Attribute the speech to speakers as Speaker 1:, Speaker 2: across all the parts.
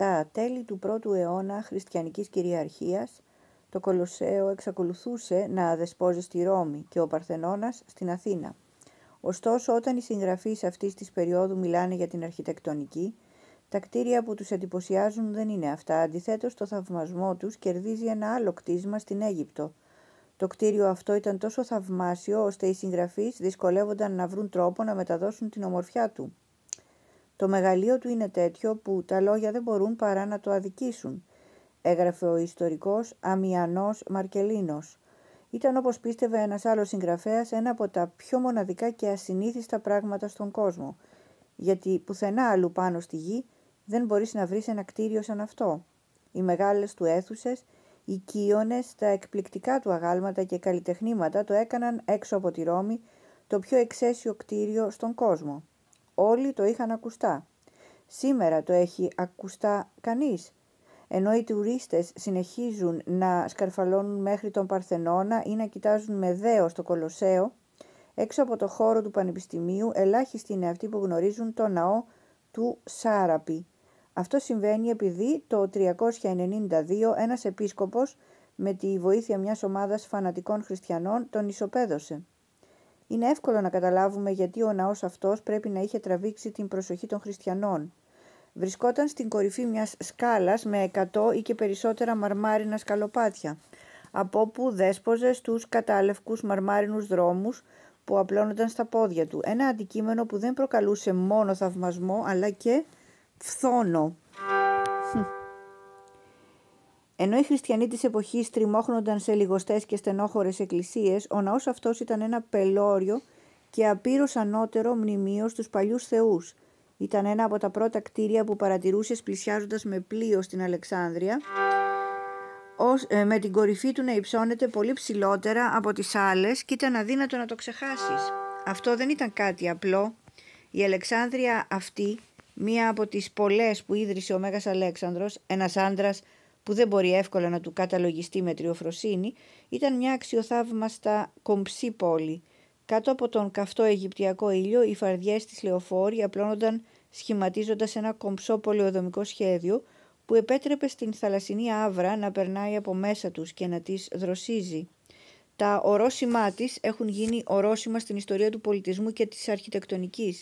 Speaker 1: Τα τέλη του πρώτου ου αιώνα χριστιανικής κυριαρχίας, το Κολοσσέο εξακολουθούσε να αδεσπόζει στη Ρώμη και ο Παρθενώνας στην Αθήνα. Ωστόσο, όταν οι συγγραφείς αυτής της περίοδου μιλάνε για την αρχιτεκτονική, τα κτίρια που τους εντυπωσιάζουν δεν είναι αυτά. Αντιθέτως, το θαυμασμό τους κερδίζει ένα άλλο κτίσμα στην Αίγυπτο. Το κτίριο αυτό ήταν τόσο θαυμάσιο, ώστε οι συγγραφείς δυσκολεύονταν να βρουν τρόπο να μεταδώσουν την ομορφιά του. Το μεγαλείο του είναι τέτοιο που τα λόγια δεν μπορούν παρά να το αδικήσουν, έγραφε ο ιστορικός Αμιανός Μαρκελίνος. Ήταν όπως πίστευε ένας άλλος συγγραφέας ένα από τα πιο μοναδικά και ασυνήθιστα πράγματα στον κόσμο, γιατί πουθενά αλλού πάνω στη γη δεν μπορείς να βρεις ένα κτίριο σαν αυτό. Οι μεγάλες του αίθουσες, οι κύονες, τα εκπληκτικά του αγάλματα και καλλιτεχνήματα το έκαναν έξω από τη Ρώμη το πιο εξαίσιο κτίριο στον κόσμο όλοι το είχαν ακουστά. Σήμερα το έχει ακουστά κανείς, ενώ οι τουρίστες συνεχίζουν να σκαρφαλώνουν μέχρι τον Παρθενώνα ή να κοιτάζουν με δέο στο Κολοσσέο, έξω από το χώρο του Πανεπιστημίου ελάχιστοι είναι αυτοί που γνωρίζουν το ναό του Σάραπη. Αυτό συμβαίνει επειδή το 392 ένας επίσκοπος με τη βοήθεια μιας ομάδας φανατικών χριστιανών τον ισοπαίδωσε. Είναι εύκολο να καταλάβουμε γιατί ο ναός αυτός πρέπει να είχε τραβήξει την προσοχή των χριστιανών. Βρισκόταν στην κορυφή μιας σκάλας με 100 ή και περισσότερα μαρμάρινα σκαλοπάτια, από όπου δέσποζε στους κατάλευκους μαρμάρινους δρόμους που απλώνονταν στα πόδια του. Ένα αντικείμενο που δεν προκαλούσε μόνο θαυμασμό αλλά και φθόνο. Ενώ οι χριστιανοί της εποχής τριμώχνονταν σε λιγοστές και στενόχωρες εκκλησίες, ο ναός αυτός ήταν ένα πελώριο και απείρως ανώτερο μνημείο στους παλιούς θεούς. Ήταν ένα από τα πρώτα κτίρια που παρατηρούσε πλησιάζοντα με πλοίο στην Αλεξάνδρεια, ως, ε, με την κορυφή του να υψώνεται πολύ ψηλότερα από τις άλλες και ήταν αδύνατο να το ξεχάσεις. Αυτό δεν ήταν κάτι απλό. Η Αλεξάνδρεια αυτή, μία από τις πολλές που ίδρυσε ο Μέγας Αλέξανδρος, ένας άντρας που δεν μπορεί εύκολα να του καταλογιστεί με τριοφροσύνη, ήταν μια αξιοθαύμαστα κομψή πόλη. Κάτω από τον καυτό Αιγυπτιακό ήλιο, οι φαρδιές της λεωφόρη απλώνονταν σχηματίζοντας ένα κομψό πολεοδομικό σχέδιο που επέτρεπε στην θαλασσινή άβρα να περνάει από μέσα τους και να τις δροσίζει. Τα ορόσημά της έχουν γίνει ορόσημα στην ιστορία του πολιτισμού και της αρχιτεκτονικής.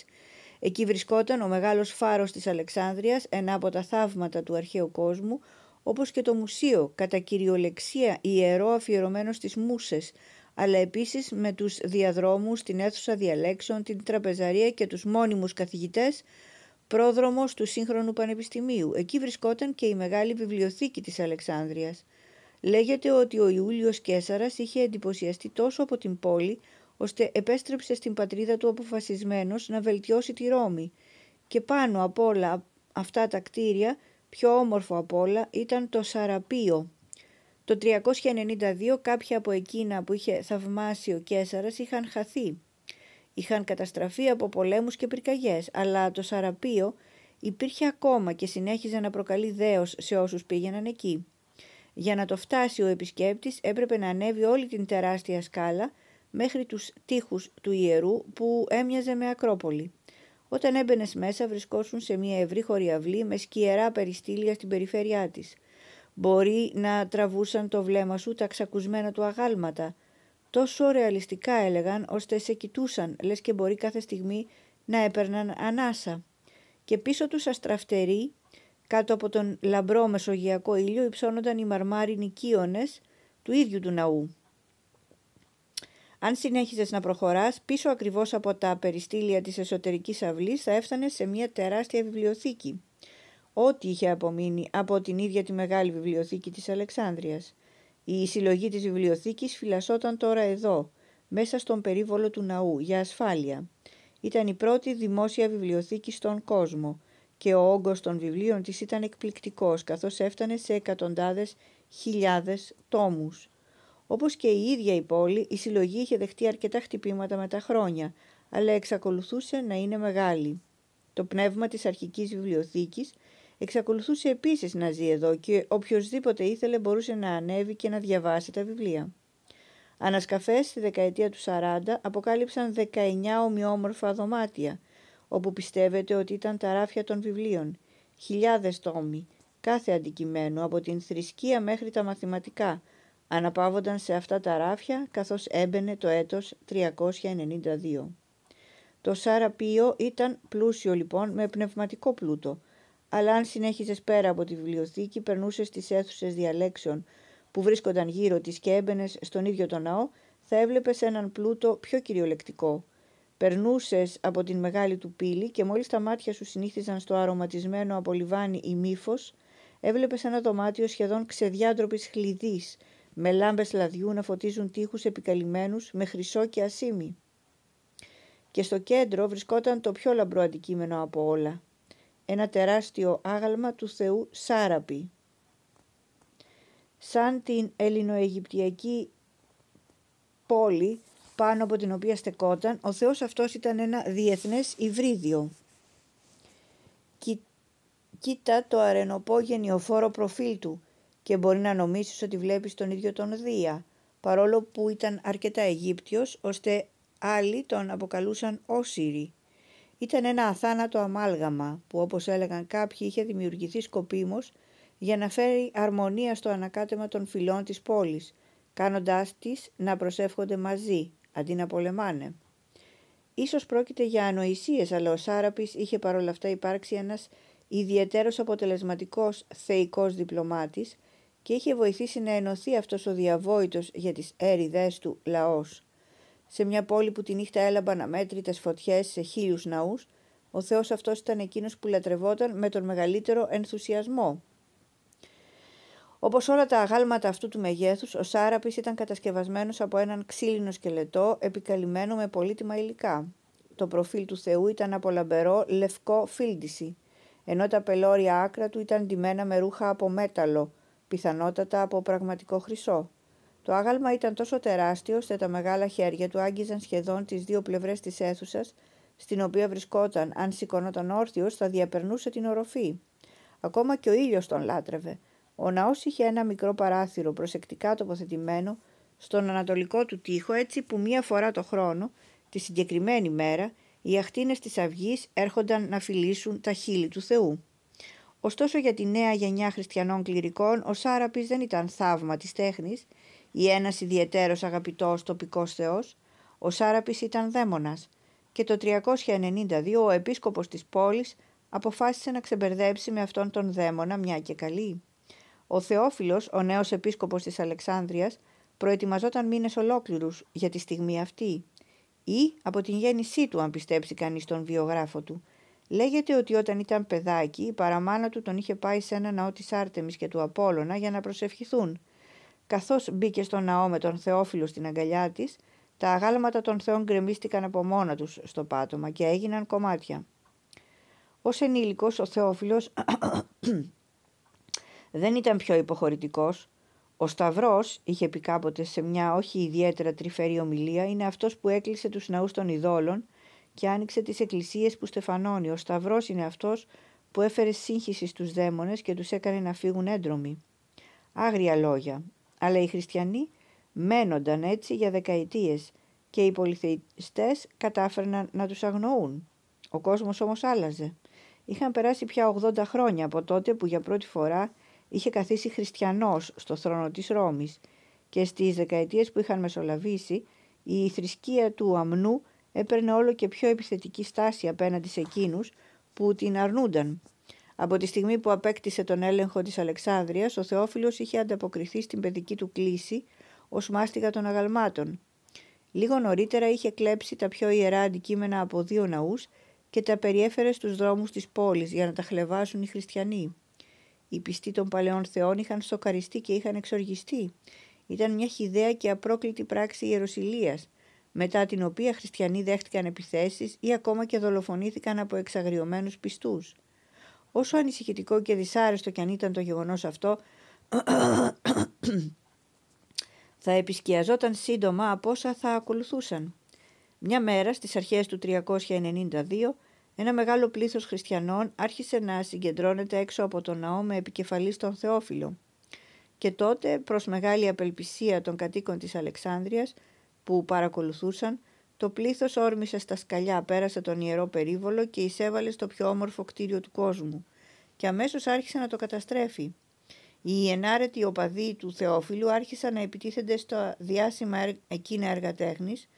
Speaker 1: Εκεί βρισκόταν ο μεγάλος φάρος της Αλεξάνδρειας, ένα από τα θαύματα του αρχαίου κόσμου, όπως και το μουσείο, κατά κυριολεξία ιερό αφιερωμένο στις μουσες, αλλά επίσης με τους διαδρόμους, την αίθουσα διαλέξεων, την τραπεζαρία και τους μόνιμους καθηγητές, πρόδρομος του σύγχρονου πανεπιστημίου. Εκεί βρισκόταν και η μεγάλη βιβλιοθήκη της Αλεξάνδρειας. Λέγεται ότι ο Ιούλιος Κέσαρας είχε εντυπωσιαστεί τόσο από την πόλη, ώστε επέστρεψε στην πατρίδα του αποφασισμένος να βελτιώσει τη Ρώμη. Και πάνω από όλα αυτά τα κτίρια Πιο όμορφο απ' όλα ήταν το Σαραπείο. Το 392 κάποια από εκείνα που είχε θαυμάσει ο Κέσαρας είχαν χαθεί. Είχαν καταστραφεί από πολέμους και πυρκαγιές, αλλά το Σαραπείο υπήρχε ακόμα και συνέχιζε να προκαλεί δέος σε όσους πήγαιναν εκεί. Για να το φτάσει ο επισκέπτης έπρεπε να ανέβει όλη την τεράστια σκάλα μέχρι τους τείχους του ιερού που έμοιαζε με ακρόπολη. Όταν έμπαινες μέσα, βρισκόσουν σε μια ευρύ χωριαυλή με σκιερά περιστήλια στην περιφέρειά της. Μπορεί να τραβούσαν το βλέμμα σου τα ξακουσμένα του αγάλματα. Τόσο ρεαλιστικά έλεγαν, ώστε σε κοιτούσαν, λες και μπορεί κάθε στιγμή να έπαιρναν ανάσα. Και πίσω τους αστραφτεροί, κάτω από τον λαμπρό μεσογειακό ήλιο, υψώνονταν οι μαρμάρινοι κύονε του ίδιου του ναού. Αν συνέχιζες να προχωράς, πίσω ακριβώς από τα περιστήλια της εσωτερικής αυλής θα έφτανες σε μια τεράστια βιβλιοθήκη. Ό,τι είχε απομείνει από την ίδια τη μεγάλη βιβλιοθήκη της Αλεξάνδρειας. Η συλλογή της βιβλιοθήκης φυλασσόταν τώρα εδώ, μέσα στον περίβολο του ναού, για ασφάλεια. Ήταν η πρώτη δημόσια βιβλιοθήκη στον κόσμο και ο όγκος των βιβλίων της ήταν εκπληκτικός καθώς έφτανε σε εκατοντάδες χιλιάδες τόμους. Όπως και η ίδια η πόλη, η συλλογή είχε δεχτεί αρκετά χτυπήματα με τα χρόνια, αλλά εξακολουθούσε να είναι μεγάλη. Το πνεύμα της αρχικής βιβλιοθήκης εξακολουθούσε επίσης να ζει εδώ και οποιοδήποτε ήθελε μπορούσε να ανέβει και να διαβάσει τα βιβλία. Ανασκαφές στη δεκαετία του 40 αποκάλυψαν 19 ομοιόμορφα δωμάτια, όπου πιστεύεται ότι ήταν τα ράφια των βιβλίων, χιλιάδες τόμοι, κάθε αντικειμένο από την θρησκεία μέχρι τα μαθηματικά – αναπαύονταν σε αυτά τα ράφια καθώς έμπαινε το έτος 392. Το Σάρα Πίο ήταν πλούσιο λοιπόν με πνευματικό πλούτο, αλλά αν συνέχιζες πέρα από τη βιβλιοθήκη περνούσες στις αίθουσες διαλέξεων που βρίσκονταν γύρω της και έμπαινες στον ίδιο τον ναό, θα έβλεπες έναν πλούτο πιο κυριολεκτικό. Περνούσες από την μεγάλη του πύλη και μόλις τα μάτια σου συνήθιζαν στο αρωματισμένο απολυβάνι ή μύφο. Έβλεπες ένα δωμάτιο σχεδόν ξεδιάντροπης χλειδής με λάμπες λαδιού να φωτίζουν τείχους επικαλυμμένους με χρυσό και ασίμι. Και στο κέντρο βρισκόταν το πιο λαμπρό αντικείμενο από όλα, ένα τεράστιο άγαλμα του θεού Σάραπη. Σαν την ελληνοαιγυπτιακή πόλη πάνω από την οποία στεκόταν, ο Θεός αυτός ήταν ένα διεθνές υβρίδιο. Κοίτα το αρενοπόγενιο φόρο προφίλ του, και μπορεί να νομίσεις ότι βλέπεις τον ίδιο τον Δία, παρόλο που ήταν αρκετά Αιγύπτιος, ώστε άλλοι τον αποκαλούσαν Όσυρη. Ήταν ένα αθάνατο αμάλγαμα που όπως έλεγαν κάποιοι είχε δημιουργηθεί σκοπίμως για να φέρει αρμονία στο ανακάτεμα των φυλών της πόλης, κάνοντάς τις να προσεύχονται μαζί, αντί να πολεμάνε. Ίσως πρόκειται για ανοησίες, αλλά ο Σάραπης είχε παρόλα αυτά υπάρξει ένας ιδιαίτερος αποτελεσματικός θεϊκός διπλωμάτης και είχε βοηθήσει να ενωθεί αυτός ο διαβόητος για τις έρηδές του λαός. Σε μια πόλη που τη νύχτα έλαμπαν αμέτρητες φωτιές σε χίλιους ναούς, ο Θεός αυτός ήταν εκείνος που λατρευόταν με τον μεγαλύτερο ενθουσιασμό. Όπως όλα τα αγάλματα αυτού του μεγέθους, ο Σάραπης ήταν κατασκευασμένος από έναν ξύλινο σκελετό επικαλυμμένο με πολύτιμα υλικά. Το προφίλ του Θεού ήταν από λαμπερό λευκό φίλτιση, ενώ τα πελώρια άκρα του ήταν ντυμένα με ρούχα από μέταλλο, πιθανότατα από πραγματικό χρυσό. Το άγαλμα ήταν τόσο τεράστιο, ώστε τα μεγάλα χέρια του άγγιζαν σχεδόν τις δύο πλευρές της αίθουσας, στην οποία βρισκόταν, αν σηκωνόταν όρθιος θα διαπερνούσε την οροφή. Ακόμα και ο ήλιος τον λάτρευε. Ο ναός είχε ένα μικρό παράθυρο προσεκτικά τοποθετημένο στον ανατολικό του τοίχο έτσι που μία φορά το χρόνο, τη συγκεκριμένη μέρα, οι αχτίνες της αυγής έρχονταν να φιλήσουν τα χείλη του Θεού. Ωστόσο για τη νέα γενιά χριστιανών κληρικών ο Σάραπης δεν ήταν θαύμα της τέχνης ή ένας ιδιαίτερος αγαπητός τοπικός θεός. Ο Σάραπης ήταν δαίμονας και το 392 ο επίσκοπος της πόλης αποφάσισε να ξεμπερδέψει με αυτόν τον δαίμονα μια και καλή. Ο Θεόφιλος, ο νέος επίσκοπος της Αλεξάνδρειας, προετοιμαζόταν μήνες ολόκληρους για τη στιγμή αυτή ή από την γέννησή του αν πιστέψει κανείς τον βιογράφο του – Λέγεται ότι όταν ήταν παιδάκι η παραμάνα του τον είχε πάει σε ένα ναό της Άρτεμις και του Απόλλωνα για να προσευχηθούν. Καθώς μπήκε στο ναό με τον Θεόφιλο στην αγκαλιά της, τα αγάλματα των θεών γκρεμίστηκαν από μόνα τους στο πάτωμα και έγιναν κομμάτια. Ως ενήλικος ο Θεόφιλος δεν ήταν πιο υποχωρητικός. Ο Σταυρός, είχε πει κάποτε σε μια όχι ιδιαίτερα τρυφερή ομιλία, είναι αυτός που έκλεισε τους ναούς των ειδόλων και άνοιξε τις εκκλησίες που στεφανώνει. Ο Σταυρός είναι αυτός που έφερε σύγχυση στους δαίμονες και τους έκανε να φύγουν έντρομοι. Άγρια λόγια. Αλλά οι χριστιανοί μένονταν έτσι για δεκαετίες και οι πολυθεϊστές κατάφερναν να τους αγνοούν. Ο κόσμος όμως άλλαζε. Είχαν περάσει πια 80 χρόνια από τότε που για πρώτη φορά είχε καθίσει χριστιανός στο θρόνο της Ρώμης και στις δεκαετίες που είχαν μεσολαβήσει η θρησκεία του αμνού έπαιρνε όλο και πιο επιθετική στάση απέναντι σε εκείνους που την αρνούνταν. Από τη στιγμή που απέκτησε τον έλεγχο της Αλεξάνδρειας, ο Θεόφιλος είχε ανταποκριθεί στην παιδική του κλίση ως μάστιγα των αγαλμάτων. Λίγο νωρίτερα είχε κλέψει τα πιο ιερά αντικείμενα από δύο ναούς και τα περιέφερε στους δρόμους της πόλης για να τα χλεβάσουν οι χριστιανοί. Οι πιστοί των παλαιών θεών είχαν σοκαριστεί και είχαν εξοργιστεί. Ήταν μια χιδαία και απρόκλητη πράξη ιεροσιλίας μετά την οποία χριστιανοί δέχτηκαν επιθέσεις ή ακόμα και δολοφονήθηκαν από εξαγριωμένους πιστούς. Όσο ανησυχητικό και δυσάρεστο κι αν ήταν το γεγονός αυτό, θα επισκιαζόταν σύντομα από όσα θα ακολουθούσαν. Μια μέρα, στις αρχές του 392, ένα μεγάλο πλήθος χριστιανών άρχισε να συγκεντρώνεται έξω από τον ναό με επικεφαλής τον Θεόφιλο. Και τότε, προς μεγάλη απελπισία των κατοίκων της Αλεξάνδρειας, που παρακολουθούσαν, το πλήθος όρμησε στα σκαλιά, πέρασε τον ιερό περίβολο και εισέβαλε στο πιο όμορφο κτίριο του κόσμου και αμέσως άρχισε να το καταστρέφει. Οι ενάρετοι οπαδοί του Θεόφιλου άρχισαν να επιτίθενται στα διάσημα εκείνα έργα τέχνης,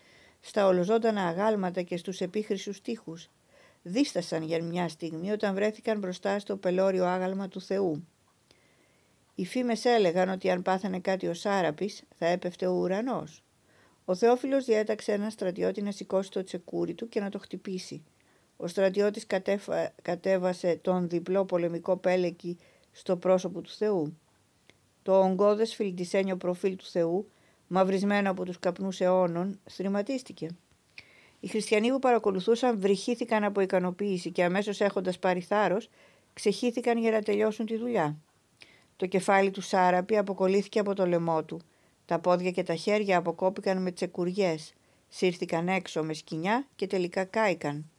Speaker 1: στα ολοζώντανα αγάλματα και στους επίχρησου τείχου. Δίστασαν για μια στιγμή όταν βρέθηκαν μπροστά στο πελώριο άγαλμα του Θεού. Οι φήμες έλεγαν ότι αν πάθανε κάτι ο Σάραπης, θα έπεφτε ο ουρανός. Ο Θεόφιλος διέταξε έναν στρατιώτη να σηκώσει το τσεκούρι του και να το χτυπήσει. Ο στρατιώτης κατέφα... κατέβασε τον διπλό πολεμικό πέλεκι στο πρόσωπο του Θεού. Το ογκώδες φιλτισένιο προφίλ του Θεού, μαυρισμένο από τους καπνούς αιώνων, θρηματίστηκε. Οι χριστιανοί που παρακολουθούσαν βρυχήθηκαν από ικανοποίηση και αμέσως έχοντας πάρει θάρρος, ξεχύθηκαν για να τελειώσουν τη δουλειά. Το κεφάλι του Σάραπη αποκολλήθηκε από το λαιμό του. Τα πόδια και τα χέρια αποκόπηκαν με τσεκουριές, σύρθηκαν έξω με σκοινιά και τελικά κάηκαν.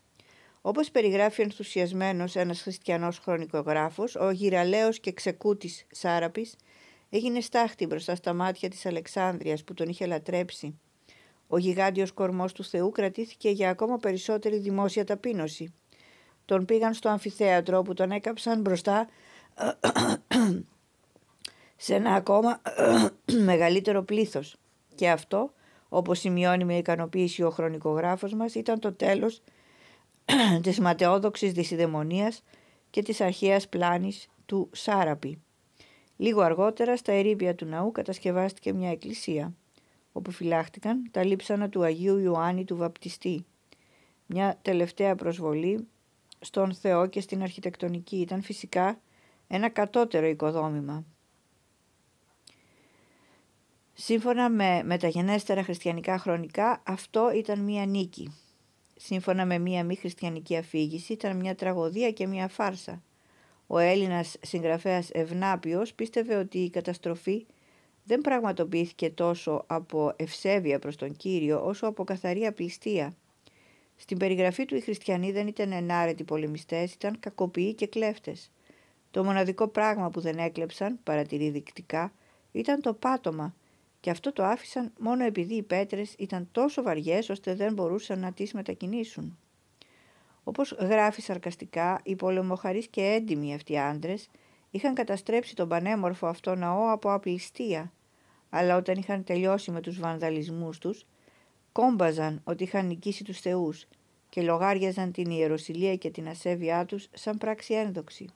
Speaker 1: Όπως περιγράφει ενθουσιασμένος ένας χριστιανός χρονικογράφος, ο γυραλέος και ξεκούτης Σάραπης έγινε στάχτη μπροστά στα μάτια της Αλεξάνδρειας που τον είχε λατρέψει. Ο γιγάντιος κορμός του Θεού κρατήθηκε για ακόμα περισσότερη δημόσια ταπείνωση. Τον πήγαν στο αμφιθέατρο που τον έκαψαν μπροστά σε ένα ακόμα μεγαλύτερο πλήθος. Και αυτό, όπως σημειώνει με ικανοποίηση ο χρονικογράφος μας, ήταν το τέλος της ματαιόδοξης δυσιδαιμονίας και της αρχαίας πλάνης του Σάραπη. Λίγο αργότερα, στα ερήπια του ναού κατασκευάστηκε μια εκκλησία, όπου φυλάχτηκαν τα λείψανα του Αγίου Ιωάννη του Βαπτιστή. Μια τελευταία προσβολή στον Θεό και στην αρχιτεκτονική ήταν φυσικά ένα κατώτερο οικοδόμημα Σύμφωνα με μεταγενέστερα χριστιανικά χρονικά, αυτό ήταν μία νίκη. Σύμφωνα με μία μη χριστιανική αφήγηση, ήταν μία τραγωδία και μία φάρσα. Ο Έλληνας συγγραφέας Ευνάπιος πίστευε ότι η καταστροφή δεν πραγματοποιήθηκε τόσο από ευσέβεια προς τον Κύριο όσο από καθαρή απληστία. Στην περιγραφή του οι χριστιανοί δεν ήταν ενάρετοι πολεμιστές, ήταν κακοποιοί και κλέφτες. Το μοναδικό πράγμα που δεν έκλεψαν, παρατηρεί δεικτικά, ήταν το πάτωμα και αυτό το άφησαν μόνο επειδή οι πέτρες ήταν τόσο βαριές ώστε δεν μπορούσαν να τις μετακινήσουν. Όπως γράφει σαρκαστικά, οι πολεμοχαρείς και έντιμοι αυτοί άντρες είχαν καταστρέψει τον πανέμορφο αυτό ναό από απληστία, αλλά όταν είχαν τελειώσει με τους βανδαλισμούς τους, κόμπαζαν ότι είχαν νικήσει τους θεούς και λογάριαζαν την ιεροσιλία και την ασέβειά τους σαν πράξη ένδοξη.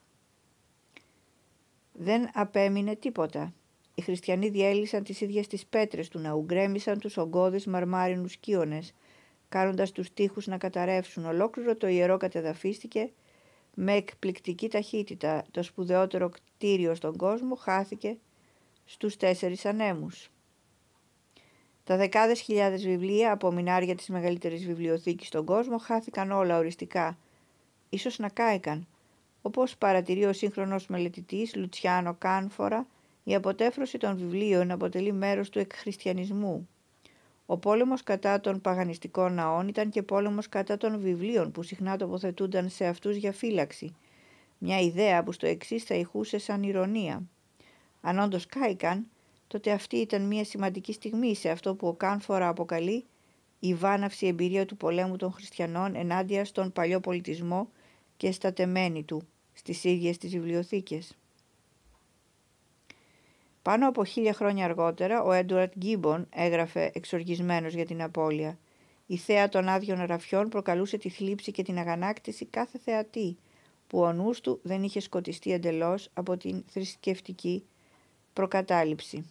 Speaker 1: Δεν απέμεινε τίποτα οι χριστιανοί διέλυσαν τις ίδιες τις πέτρες του ναού, γκρέμισαν τους ογκώδες μαρμάρινους κίονες, κάνοντας τους τείχους να καταρρεύσουν. Ολόκληρο το ιερό κατεδαφίστηκε με εκπληκτική ταχύτητα. Το σπουδαιότερο κτίριο στον κόσμο χάθηκε στους τέσσερις ανέμους. Τα δεκάδες χιλιάδες βιβλία από μινάρια της μεγαλύτερης βιβλιοθήκης στον κόσμο χάθηκαν όλα οριστικά. Ίσως να κάηκαν. Όπως παρατηρεί ο σύγχρονος μελετητής Λουτσιάνο Κάνφορα, η αποτέφρωση των βιβλίων αποτελεί μέρος του εκχριστιανισμού. Ο πόλεμος κατά των παγανιστικών ναών ήταν και πόλεμος κατά των βιβλίων που συχνά τοποθετούνταν σε αυτούς για φύλαξη. Μια ιδέα που στο εξής θα ηχούσε σαν ηρωνία. Αν όντως κάηκαν, τότε αυτή ήταν μια σημαντική στιγμή σε αυτό που ο Κάνφορα αποκαλεί η βάναυση εμπειρία του πολέμου των χριστιανών ενάντια στον παλιό πολιτισμό και στα τεμένη του στις ίδιες τις βιβλιοθήκες. Πάνω από χίλια χρόνια αργότερα, ο Έντουαρτ Γκίμπον έγραφε εξοργισμένος για την απώλεια. Η θέα των άδειων ραφιών προκαλούσε τη θλίψη και την αγανάκτηση κάθε θεατή, που ο νους του δεν είχε σκοτιστεί εντελώς από την θρησκευτική προκατάληψη.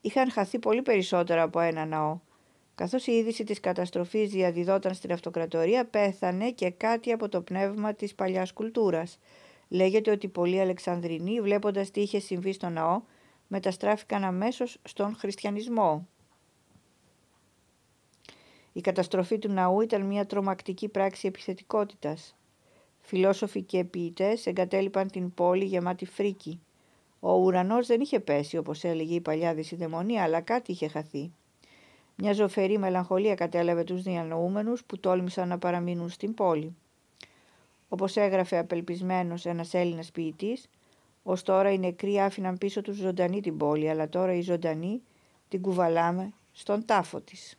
Speaker 1: Είχαν χαθεί πολύ περισσότερα από ένα ναό. Καθώς η είδηση της καταστροφής διαδιδόταν στην αυτοκρατορία, πέθανε και κάτι από το πνεύμα της παλιάς κουλτούρας – Λέγεται ότι πολλοί Αλεξανδρινοί, βλέποντας τι είχε συμβεί στο ναό, μεταστράφηκαν αμέσως στον χριστιανισμό. Η καταστροφή του ναού ήταν μια τρομακτική πράξη επιθετικότητας. Φιλόσοφοι και ποιητές εγκατέλειπαν την πόλη γεμάτη φρίκη. Ο ουρανός δεν είχε πέσει, όπως έλεγε η παλιά δυσυδαιμονια αλλά κάτι είχε χαθεί. Μια ζωφερή μελαγχολία κατέλαβε τους διανοούμενους που τόλμησαν να παραμείνουν στην πόλη. Όπως έγραφε απελπισμένος ένας Έλληνας ποιητής, ως τώρα οι νεκροί άφηναν πίσω τους ζωντανή την πόλη, αλλά τώρα οι ζωντανοί την κουβαλάμε στον τάφο της.